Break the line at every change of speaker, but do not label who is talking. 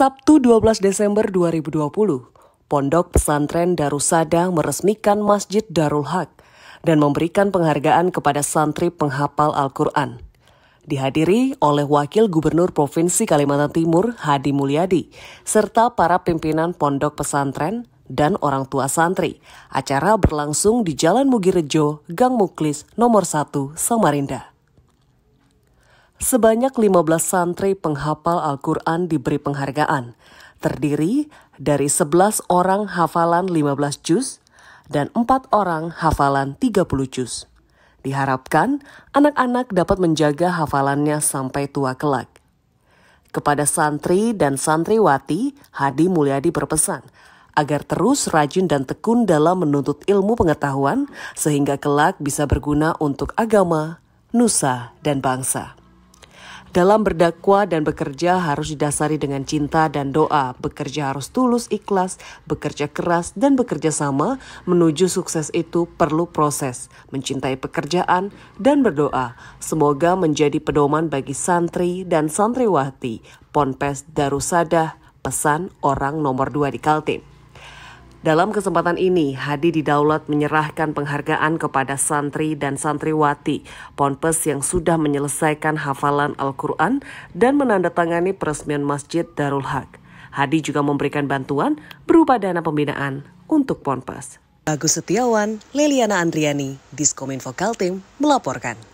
Sabtu 12 Desember 2020, Pondok Pesantren Darussada meresmikan Masjid Darul Haq dan memberikan penghargaan kepada santri penghapal Al-Quran. Dihadiri oleh Wakil Gubernur Provinsi Kalimantan Timur Hadi Mulyadi, serta para pimpinan pondok pesantren dan orang tua santri. Acara berlangsung di Jalan Mugirejo, Gang Muklis, nomor 1, Samarinda. Sebanyak 15 santri penghafal Al-Quran diberi penghargaan, terdiri dari 11 orang hafalan 15 juz dan 4 orang hafalan 30 juz. Diharapkan anak-anak dapat menjaga hafalannya sampai tua kelak. Kepada santri dan santriwati, Hadi Mulyadi berpesan agar terus rajin dan tekun dalam menuntut ilmu pengetahuan sehingga kelak bisa berguna untuk agama, nusa, dan bangsa. Dalam berdakwah dan bekerja harus didasari dengan cinta dan doa. Bekerja harus tulus, ikhlas, bekerja keras, dan bekerja sama menuju sukses itu perlu proses. Mencintai pekerjaan dan berdoa. Semoga menjadi pedoman bagi santri dan santriwati. Ponpes Darussadah, pesan orang nomor dua di Kaltim. Dalam kesempatan ini, Hadi Didaulat menyerahkan penghargaan kepada santri dan santriwati Ponpes yang sudah menyelesaikan hafalan Al-Quran dan menandatangani peresmian Masjid Darul Haq. Hadi juga memberikan bantuan berupa dana pembinaan untuk Ponpes. Agus Setiawan, Leliana Andriani, Diskominfo Kaltim melaporkan.